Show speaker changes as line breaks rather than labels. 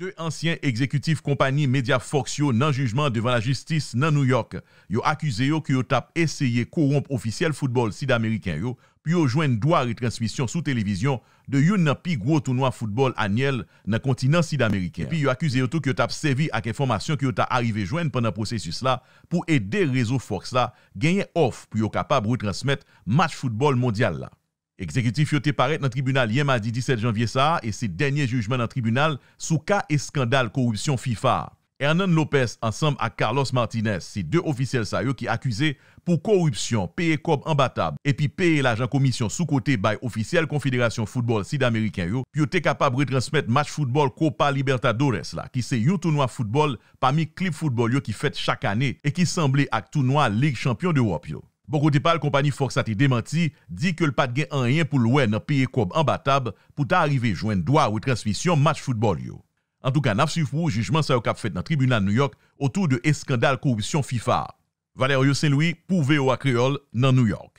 De ansyen ekzekutif kompani Media Fox yo nan jujman devan la jistis nan New York, yo akuse yo ki yo tap eseye koromp ofisyel foutbol sid Ameriken yo, pi yo jwen doa retransmisyon sou televizyon de yon nan pi grotounwa foutbol aniel nan kontinans sid Ameriken. Pi yo akuse yo tou ki yo tap sevi ak informasyon ki yo ta arrive jwen penan prosesus la pou ede rezo Fox la genye of pi yo kapab retransmet match foutbol mondyal la. Eksekutif yo te paret nan tribunal Yemadi 17 janvye sa, e se denye jujman nan tribunal sou ka e skandal korupsyon FIFA. Hernan Lopez ansamb ak Carlos Martinez, se de ofisyel sa yo ki akwize pou korupsyon, peye kob embatab, epi peye la jan komisyon sou kote bay ofisyel Konfederasyon Foutbol Sid Ameriken yo, yo te kapab re transmet match foutbol Ko pa Libertadores la, ki se yon tournoi foutbol pa mi klip foutbol yo ki fet chak ane, e ki semble ak tournoi Ligue Champion d'Europe yo. Bo kote pal kompani foksate demanti, di ke l pat gen anyen pou l wè nan peye koub anbatab pou ta arrive jwen dwa ou transmisyon match football yo. An tou ka nafsi pou, jijman sa yo kap fèt nan tribunal Nouyok o tou de eskandal korupsyon FIFA. Valerio Saint-Louis pou Veo Akreol nan Nouyok.